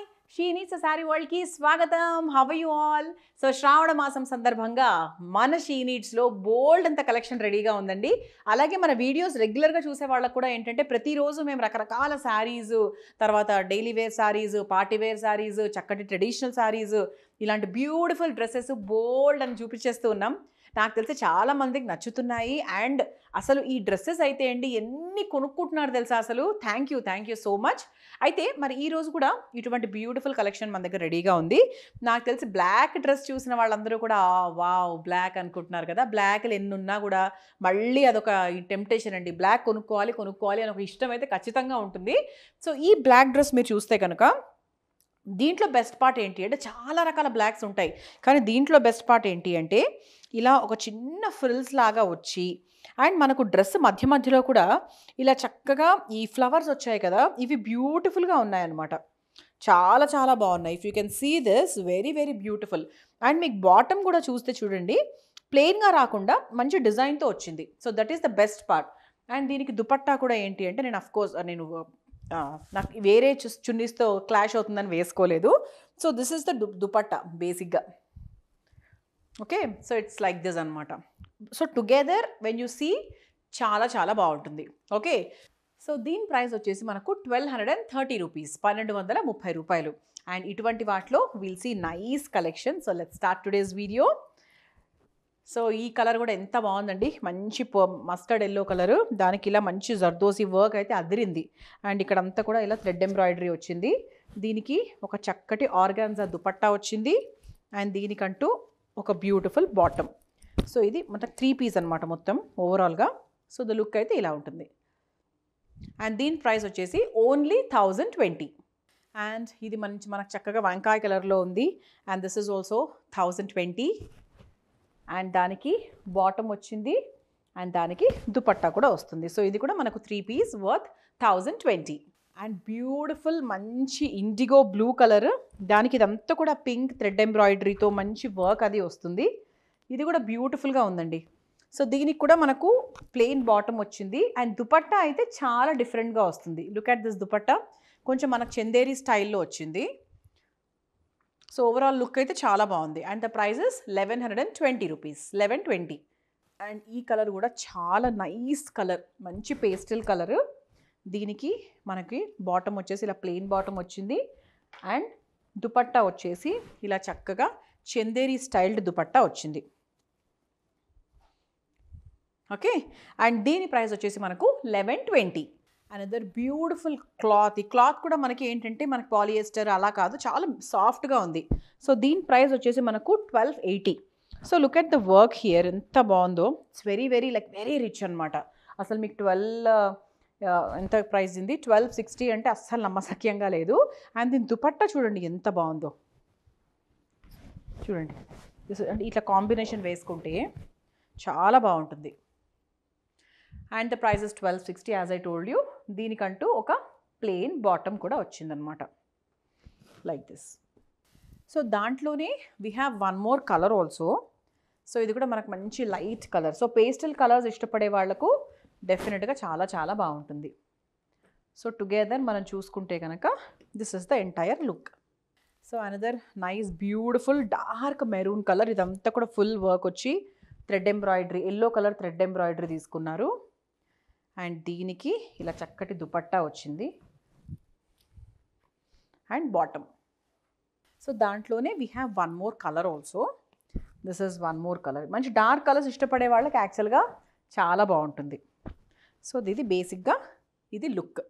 Hi she Shenits వరల్డ్కి స్వాగతం how you all so శ్రావణ మాసం సందర్భంగా మన షీ నీడ్స్లో బోల్డ్ అంత కలెక్షన్ రెడీగా ఉందండి అలాగే మన వీడియోస్ రెగ్యులర్గా చూసే వాళ్ళకు కూడా ఏంటంటే ప్రతిరోజు మేము రకరకాల శారీస్ తర్వాత daily wear saris party wear saris చక్కటి ట్రెడిషనల్ శారీసు ఇలాంటి బ్యూటిఫుల్ డ్రెస్సెస్ బోల్డ్ అని చూపించేస్తూ ఉన్నాం నాకు తెలిసి చాలా మందికి నచ్చుతున్నాయి అండ్ అసలు ఈ డ్రెస్సెస్ అయితే అండి ఎన్ని కొనుక్కుంటున్నారు తెలుసా అసలు thank you thank you so much అయితే మరి ఈరోజు కూడా ఇటువంటి బ్యూటిఫుల్ కలెక్షన్ మన దగ్గర రెడీగా ఉంది నాకు తెలిసి బ్లాక్ డ్రెస్ చూసిన వాళ్ళందరూ కూడా వావ్ బ్లాక్ అనుకుంటున్నారు కదా బ్లాక్లు ఎన్ని ఉన్నా కూడా మళ్ళీ అదొక టెంప్టేషన్ అండి బ్లాక్ కొనుక్కోవాలి కొనుక్కోవాలి అని ఒక ఇష్టం అయితే ఖచ్చితంగా ఉంటుంది సో ఈ బ్లాక్ డ్రెస్ మీరు చూస్తే కనుక దీంట్లో బెస్ట్ పార్ట్ ఏంటి అంటే చాలా రకాల బ్లాక్స్ ఉంటాయి కానీ దీంట్లో బెస్ట్ పార్ట్ ఏంటి అంటే ఇలా ఒక చిన్న ఫ్రిల్స్ లాగా వచ్చి అండ్ మనకు డ్రెస్ మధ్య మధ్యలో కూడా ఇలా చక్కగా ఈ ఫ్లవర్స్ వచ్చాయి కదా ఇవి బ్యూటిఫుల్గా ఉన్నాయన్నమాట చాలా చాలా బాగున్నాయి if you can see this very very beautiful and మీకు బాటమ్ కూడా చూస్తే చూడండి ప్లెయిన్గా రాకుండా మంచి డిజైన్తో వచ్చింది so that is the best part and దీనికి దుపట్టా కూడా ఏంటి అంటే నేను అఫ్కోర్స్ నేను నాకు వేరే చున్నీస్తో క్లాష్ అవుతుందని వేసుకోలేదు సో దిస్ ఇస్ ద దు దుపట్ట బేసిక్గా okay so it's like this అనమాట so together when you see చాలా చాలా బాగుంటుంది ఓకే సో దీని ప్రైస్ వచ్చేసి మనకు twelve hundred and thirty rupees పన్నెండు వందల ముప్పై రూపాయలు అండ్ ఇటువంటి వాటిలో will see nice collection so let start today's video so ఈ కలర్ కూడా ఎంత బాగుందండి మంచి మస్టర్డ్ ఎల్లో కలరు దానికి ఇలా మంచి జర్దోసి వర్క్ అయితే అదిరింది అండ్ ఇక్కడ అంతా కూడా ఇలా థ్రెడ్ ఎంబ్రాయిడరీ వచ్చింది దీనికి ఒక చక్కటి ఆర్గాన్జా దుపట్టా వచ్చింది అండ్ దీనికంటూ ఒక బ్యూటిఫుల్ బాటమ్ సో ఇది మొత్తం త్రీ పీస్ అనమాట మొత్తం ఓవరాల్గా సో ద లుక్ అయితే ఇలా ఉంటుంది అండ్ దీని ప్రైస్ వచ్చేసి ఓన్లీ థౌజండ్ ట్వంటీ అండ్ ఇది మంచి మనకు చక్కగా వంకాయ కలర్లో ఉంది and this is also thousand twenty and దానికి బాటమ్ వచ్చింది అండ్ దానికి దుపట్టా కూడా వస్తుంది సో ఇది కూడా మనకు three piece worth thousand twenty and beautiful మంచి ఇండిగో బ్లూ కలర్ దానికి ఇదంతా కూడా పింక్ థ్రెడ్ ఎంబ్రాయిడరీతో మంచి వర్క్ అది వస్తుంది ఇది కూడా బ్యూటిఫుల్గా ఉందండి సో దీనికి కూడా మనకు ప్లెయిన్ బాటమ్ వచ్చింది అండ్ దుపట్టా అయితే చాలా డిఫరెంట్గా వస్తుంది లుక్ అట్ దిస్ దుపట్టా కొంచెం మనకు చందేరి స్టైల్లో వచ్చింది సో ఓవరాల్ లుక్ అయితే చాలా బాగుంది and the prices eleven hundred and twenty rupees eleven twenty and ఈ కలర్ కూడా చాలా నైస్ కలర్ మంచి పేస్టిల్ కలర్ దీనికి మనకి బాటమ్ వచ్చేసి ఇలా ప్లెయిన్ బాటమ్ వచ్చింది అండ్ దుపట్టా వచ్చేసి ఇలా చక్కగా చందేరి స్టైల్డ్ దుపట్టా వచ్చింది ఓకే అండ్ దీని ప్రైస్ వచ్చేసి మనకు eleven twenty another beautiful cloth ఈ క్లాత్ కూడా మనకి ఏంటంటే మనకి పాలియెస్టర్ అలా కాదు చాలా సాఫ్ట్గా ఉంది సో దీని ప్రైస్ వచ్చేసి మనకు twelve eighty so look at the work here ఎంత బాగుందో it's very very like very rich అనమాట అసలు మీకు ట్వెల్వ్ ఎంత ప్రైస్ ఉంది ట్వెల్వ్ సిక్స్టీ అంటే అస్సలు నమ్మసక్యంగా లేదు అండ్ దీని దుపట్టా చూడండి ఎంత బాగుందో చూడండి అంటే ఇట్లా కాంబినేషన్ వేసుకుంటే చాలా బాగుంటుంది and the prices is twelve sixty as I told you దీనికంటూ ఒక ప్లెయిన్ బాటమ్ కూడా వచ్చిందనమాట లైక్ దిస్ సో దాంట్లోనే we have one more colour also so ఇది కూడా మనకు మంచి light colour so pastel colours ఇష్టపడే వాళ్లకు డెఫినెట్గా చాలా చాలా బాగుంటుంది సో టుగెదర్ మనం చూసుకుంటే కనుక this is the entire look so another nice beautiful dark maroon colour ఇదంతా కూడా ఫుల్ వర్క్ వచ్చి thread embroidery yellow colour thread embroidery తీసుకున్నారు అండ్ దీనికి ఇలా చక్కటి దుపట్టా వచ్చింది అండ్ బాటమ్ సో దాంట్లోనే we have one more colour also this is one more colour మంచి డార్క్ కలర్స్ ఇష్టపడే వాళ్ళకి యాక్చువల్గా చాలా బాగుంటుంది సో ఇది బేసిక్గా ఇది look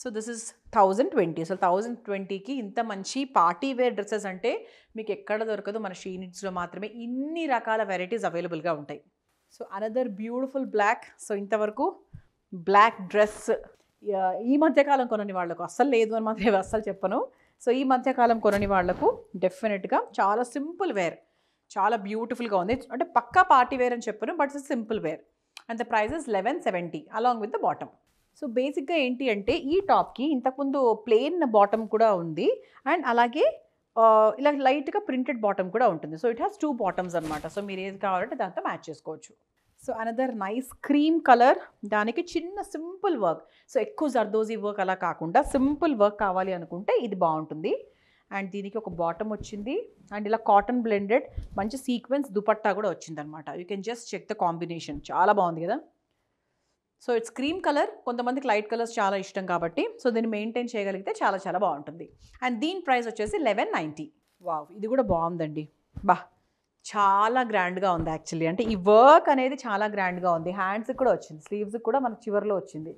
so this is thousand twenty అసలు థౌజండ్ ట్వంటీకి ఇంత మంచి పార్టీ వేర్ డ్రెస్సెస్ అంటే మీకు ఎక్కడ దొరకదు మన షీనిట్స్లో మాత్రమే ఇన్ని రకాల వెరైటీస్ అవైలబుల్గా ఉంటాయి so another beautiful black so ఇంతవరకు బ్లాక్ డ్రెస్ ఈ మధ్యకాలం కొనని వాళ్ళకు అస్సలు లేదు అని మాత్రం అస్సలు చెప్పను సో ఈ మధ్యకాలం కొనని వాళ్లకు డెఫినెట్గా చాలా సింపుల్ వేర్ చాలా బ్యూటిఫుల్గా ఉంది అంటే పక్కా పార్టీ వేర్ అని చెప్పను but it's simple wear and the prices eleven seventy along with the bottom so బేసిక్గా ఏంటి అంటే ఈ టాప్కి ఇంతకుముందు ప్లెయిన్ బాటమ్ కూడా ఉంది అండ్ అలాగే ఇలా లైట్గా ప్రింటెడ్ బాటమ్ కూడా ఉంటుంది so it has two bottoms అనమాట సో మీరు ఏది కావాలంటే దాంతో మ్యాచ్ చేసుకోవచ్చు so another nice cream colour దానికి చిన్న సింపుల్ వర్క్ సో ఎక్కువ జర్దోజీ వర్క్ అలా కాకుండా సింపుల్ వర్క్ కావాలి అనుకుంటే ఇది బాగుంటుంది అండ్ దీనికి ఒక బాటమ్ వచ్చింది అండ్ ఇలా కాటన్ బ్లెండెడ్ మంచి సీక్వెన్స్ దుపట్టా కూడా వచ్చిందనమాట you can just check the combination చాలా బాగుంది కదా సో ఇట్స్ క్రీమ్ కలర్ కొంతమందికి లైట్ కలర్స్ చాలా ఇష్టం కాబట్టి సో దీన్ని మెయింటైన్ చేయగలిగితే చాలా చాలా బాగుంటుంది అండ్ దీని ప్రైస్ వచ్చేసి లెవెన్ నైంటీ వావ్ ఇది కూడా బాగుందండి బా చాలా గ్రాండ్గా ఉంది యాక్చువల్లీ అంటే ఈ వర్క్ అనేది చాలా గ్రాండ్గా ఉంది హ్యాండ్స్కి కూడా వచ్చింది స్లీవ్స్కి కూడా మనకు చివరిలో వచ్చింది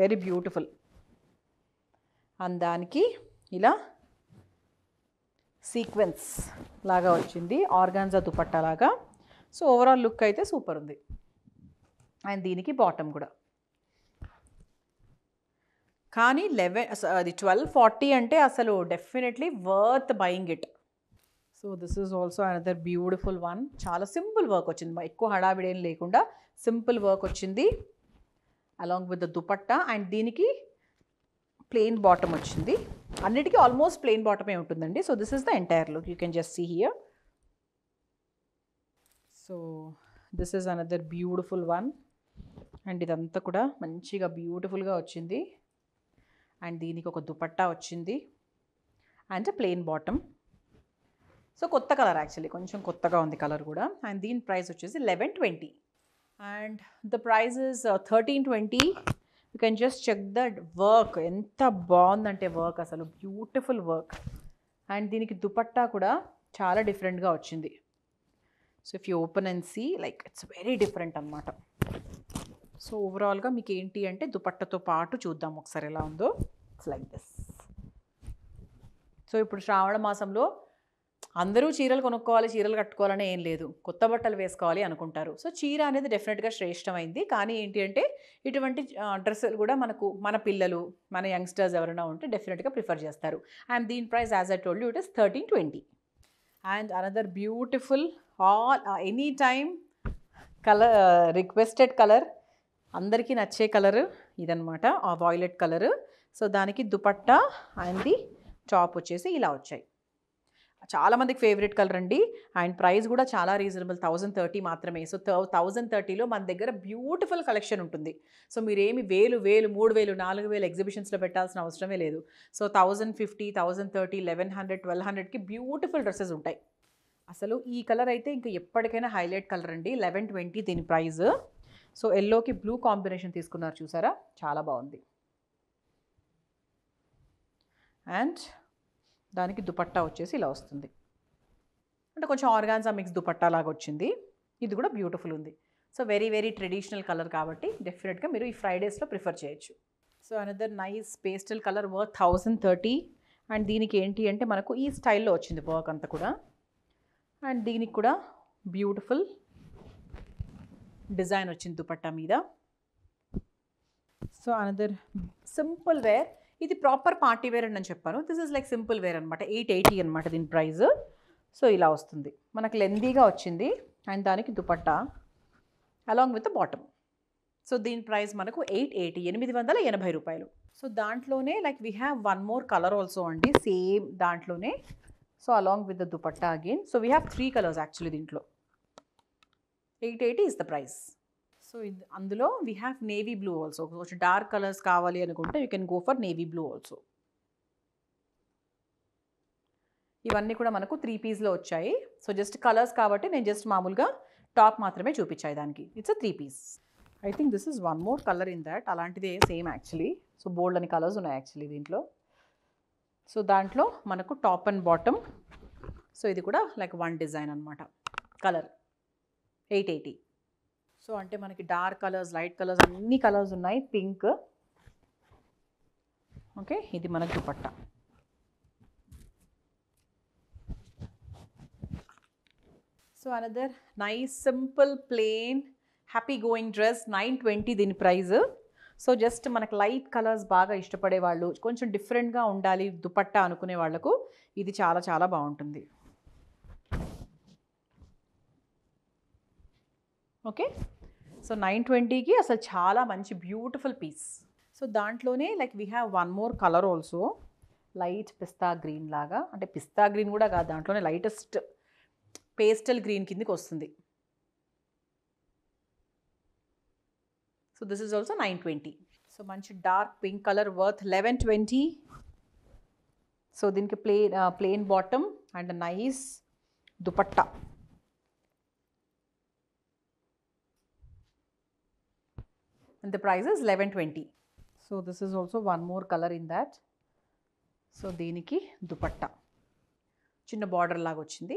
వెరీ బ్యూటిఫుల్ అండ్ దానికి ఇలా సీక్వెన్స్ లాగా వచ్చింది ఆర్గాన్జా దుపట్టా లాగా సో ఓవరాల్ లుక్ అయితే సూపర్ ఉంది అండ్ దీనికి బాటమ్ కూడా కానీ లెవెన్ అది ట్వెల్వ్ ఫార్టీ అంటే అసలు definitely worth buying it so this is also another beautiful one చాలా సింపుల్ వర్క్ వచ్చింది ఎక్కువ హడావిడేం లేకుండా సింపుల్ వర్క్ వచ్చింది along with the dupatta and దీనికి ప్లెయిన్ బాటమ్ వచ్చింది అన్నిటికీ ఆల్మోస్ట్ ప్లెయిన్ బాటమే ఉంటుందండి so this is the entire look you can just see here so this is another beautiful one and ఇదంతా కూడా మంచిగా బ్యూటిఫుల్గా వచ్చింది అండ్ దీనికి ఒక దుపట్టా వచ్చింది అండ్ ప్లెయిన్ బాటమ్ సో కొత్త కలర్ యాక్చువల్లీ కొంచెం కొత్తగా ఉంది కలర్ కూడా అండ్ దీని ప్రైస్ వచ్చేసి eleven twenty and the prices is uh, thirteen twenty you can just check the work ఎంత బాగుందంటే వర్క్ అసలు బ్యూటిఫుల్ వర్క్ అండ్ దీనికి దుపట్టా కూడా చాలా డిఫరెంట్గా వచ్చింది so if you open and see like it's very different అనమాట సో ఓవరాల్గా మీకు ఏంటి అంటే దుపట్టతో పాటు చూద్దాం ఒకసారి ఎలా ఉందో ఇట్స్ లైక్ దిస్ సో ఇప్పుడు శ్రావణ మాసంలో అందరూ చీరలు కొనుక్కోవాలి చీరలు కట్టుకోవాలని ఏం లేదు కొత్త బట్టలు వేసుకోవాలి అనుకుంటారు సో చీర అనేది డెఫినెట్గా శ్రేష్టమైంది కానీ ఏంటి అంటే ఇటువంటి డ్రెస్సులు కూడా మనకు మన పిల్లలు మన యంగ్స్టర్స్ ఎవరైనా ఉంటే డెఫినెట్గా ప్రిఫర్ చేస్తారు అండ్ దీని price as I told it is thirteen twenty and another beautiful all any time colour requested colour అందరికీ నచ్చే కలరు ఇదనమాట ఆ వాయిలెట్ కలరు సో దానికి దుపట్టా అండ్ ది టాప్ వచ్చేసి ఇలా వచ్చాయి చాలామందికి ఫేవరెట్ కలర్ అండి అండ్ ప్రైస్ కూడా చాలా రీజనబుల్ థౌజండ్ థర్టీ మాత్రమే సో థౌజండ్ థర్టీలో మన దగ్గర బ్యూటిఫుల్ కలెక్షన్ ఉంటుంది సో మీరేమి వేలు వేలు మూడు వేలు నాలుగు వేలు ఎగ్జిబిషన్స్లో పెట్టాల్సిన అవసరమే లేదు so thousand fifty thousand thirty eleven hundred twelve హండ్రెడ్కి బ్యూటిఫుల్ డ్రెస్సెస్ ఉంటాయి అసలు ఈ కలర్ అయితే ఇంకా ఎప్పటికైనా హైలైట్ కలర్ అండి లెవెన్ ట్వంటీ దీని ప్రైస్ సో ఎల్లోకి బ్లూ కాంబినేషన్ తీసుకున్నారు చూసారా చాలా బాగుంది అండ్ దానికి దుపట్టా వచ్చేసి ఇలా వస్తుంది అంటే కొంచెం ఆర్గాన్జా మిక్స్ దుపట్టా లాగా వచ్చింది ఇది కూడా బ్యూటిఫుల్ ఉంది so very very traditional colour కాబట్టి డెఫినెట్గా మీరు ఈ ఫ్రైడేస్లో ప్రిఫర్ చేయొచ్చు so another nice pastel colour work thousand thirty and దీనికి ఏంటి అంటే మనకు ఈ స్టైల్లో వచ్చింది వర్క్ అంతా కూడా అండ్ దీనికి కూడా బ్యూటిఫుల్ డిజైన్ వచ్చింది దుపట్టా మీద సో అనదర్ సింపుల్ వేర్ ఇది ప్రాపర్ పార్టీ వేర్ అని చెప్పాను this is like simple wear అనమాట ఎయిట్ ఎయిటీ అనమాట దీని ప్రైజ్ సో ఇలా వస్తుంది మనకు లెందీగా వచ్చింది అండ్ దానికి dupatta along with bottom so దీని ప్రైస్ మనకు ఎయిట్ ఎయిటీ ఎనిమిది వందల ఎనభై రూపాయలు సో దాంట్లోనే like we have one more colour also అండి సేమ్ దాంట్లోనే so along with the dupatta again so we have three colours actually దీంట్లో eight eighty is the price so ఇది అందులో we have navy blue also కొంచెం dark colours కావాలి అనుకుంటే you can go for navy blue also ఇవన్నీ కూడా మనకు three పీస్లో వచ్చాయి సో జస్ట్ కలర్స్ కాబట్టి నేను జస్ట్ మామూలుగా టాప్ మాత్రమే చూపించాయి దానికి it's a three piece I think this is one more colour in that అలాంటిదే సేమ్ యాక్చువల్లీ సో బోల్డ్ అని కలర్స్ ఉన్నాయి యాక్చువల్లీ దీంట్లో సో దాంట్లో మనకు టాప్ అండ్ బాటమ్ సో ఇది కూడా లైక్ వన్ డిజైన్ అనమాట కలర్ ఎయిట్ ఎయిటీ సో అంటే మనకి డార్క్ కలర్స్ లైట్ కలర్స్ అన్ని కలర్స్ ఉన్నాయి పింక్ ఓకే ఇది మనకు dupatta so another nice simple plain happy going dress nine twenty దీని ప్రైజ్ సో జస్ట్ మనకు లైట్ కలర్స్ బాగా ఇష్టపడే వాళ్ళు కొంచెం డిఫరెంట్గా ఉండాలి దుపట్ట అనుకునే వాళ్లకు ఇది చాలా చాలా బాగుంటుంది ఓకే సో నైన్ ట్వంటీకి అసలు చాలా మంచి బ్యూటిఫుల్ పీస్ సో దాంట్లోనే like we have one more colour also light పిస్తా గ్రీన్ లాగా అంటే పిస్తా గ్రీన్ కూడా కాదు దాంట్లోనే లైటెస్ట్ పేస్టల్ గ్రీన్ కిందకి వస్తుంది so this is also nine twenty so మంచి dark pink colour worth eleven twenty so దీనికి play plain bottom and nice dupatta and the price is 1120 so this is also one more color in that so దీనికి దుపట్ట చిన్న border లాగా వచ్చింది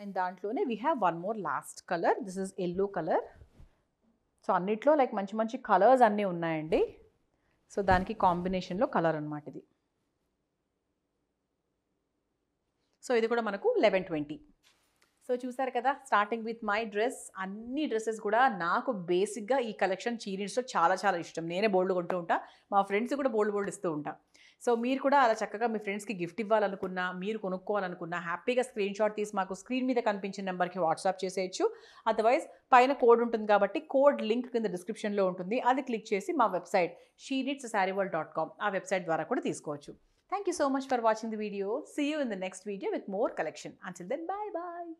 and దాంట్లోనే we have one more last colour this is yellow colour so అన్నిట్లో like మంచి మంచి colours అన్నీ ఉన్నాయండి సో దానికి కాంబినేషన్లో కలర్ అనమాట ఇది సో ఇది కూడా మనకు లెవెన్ ట్వంటీ సో చూసారు కదా స్టార్టింగ్ విత్ మై డ్రెస్ అన్ని డ్రెస్సెస్ కూడా నాకు బేసిక్గా ఈ కలెక్షన్ చీరీస్లో చాలా చాలా ఇష్టం నేనే బోల్డ్ కొంటూ ఉంటా మా ఫ్రెండ్స్ కూడా బోల్డ్ బోల్డ్ ఇస్తూ ఉంటా సో మీరు కూడా అలా చక్కగా మీ ఫ్రెండ్స్కి గిఫ్ట్ ఇవ్వాలనుకున్నా మీరు కొనుక్కోవాలనుకున్నా హ్యాపీగా స్క్రీన్ షాట్ తీసి మాకు స్క్రీన్ మీద కనిపించిన నెంబర్కి వాట్సాప్ చేసేయచ్చు అదర్వైజ్ పైన కోడ్ ఉంటుంది కాబట్టి కోడ్ లింక్ కింద డిస్క్రిప్షన్లో ఉంటుంది అది క్లిక్ చేసి మా website Shenits sari world dot com ఆ వెబ్సైట్ ద్వారా కూడా తీసుకోవచ్చు thank you so much for watching the video. See you the next video with more collection collection. Until then bye bye